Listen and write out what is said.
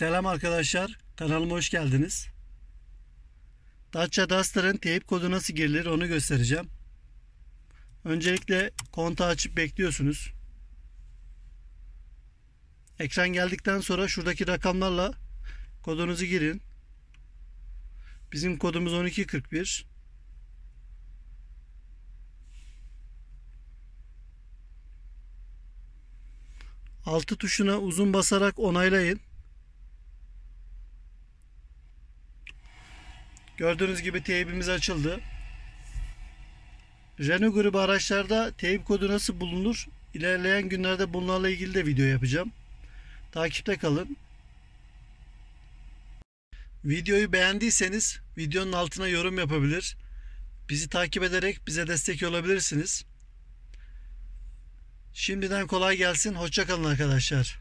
Selam arkadaşlar. Kanalıma hoş geldiniz. Dacia Duster'ın teyip kodu nasıl girilir onu göstereceğim. Öncelikle konta açıp bekliyorsunuz. Ekran geldikten sonra şuradaki rakamlarla kodunuzu girin. Bizim kodumuz 1241. Altı tuşuna uzun basarak onaylayın. Gördüğünüz gibi teybimiz açıldı. Renault grubu araçlarda teyip kodu nasıl bulunur? İlerleyen günlerde bunlarla ilgili de video yapacağım. Takipte kalın. Videoyu beğendiyseniz videonun altına yorum yapabilir. Bizi takip ederek bize destek olabilirsiniz. Şimdiden kolay gelsin. Hoşçakalın arkadaşlar.